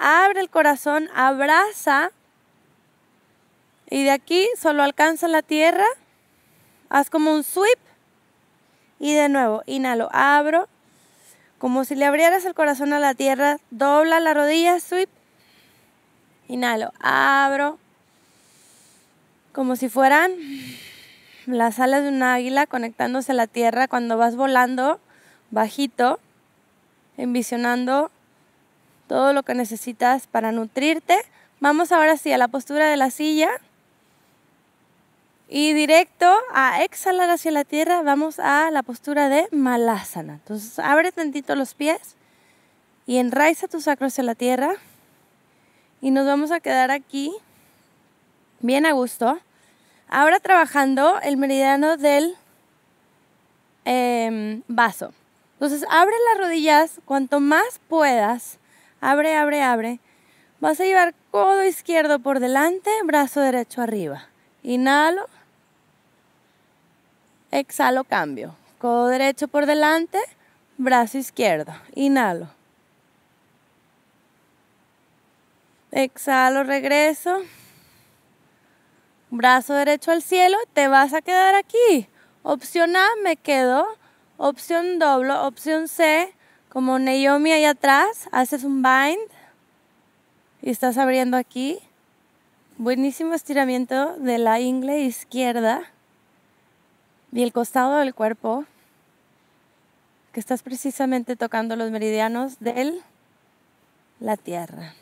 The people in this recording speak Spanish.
abre el corazón, abraza y de aquí solo alcanza la tierra, haz como un sweep y de nuevo, inhalo, abro, como si le abrieras el corazón a la tierra, dobla la rodilla, sweep, inhalo, abro, como si fueran las alas de un águila conectándose a la tierra cuando vas volando bajito, envisionando todo lo que necesitas para nutrirte. Vamos ahora sí a la postura de la silla. Y directo a exhalar hacia la tierra, vamos a la postura de malasana. Entonces abre tantito los pies y enraiza tu sacro hacia la tierra. Y nos vamos a quedar aquí bien a gusto. Ahora trabajando el meridiano del em, vaso. Entonces abre las rodillas cuanto más puedas Abre, abre, abre. Vas a llevar codo izquierdo por delante, brazo derecho arriba. Inhalo. Exhalo, cambio. Codo derecho por delante, brazo izquierdo. Inhalo. Exhalo, regreso. Brazo derecho al cielo, te vas a quedar aquí. Opción A, me quedo. Opción doble, opción C, como Naomi ahí atrás, haces un bind y estás abriendo aquí. Buenísimo estiramiento de la ingle izquierda y el costado del cuerpo, que estás precisamente tocando los meridianos de la tierra.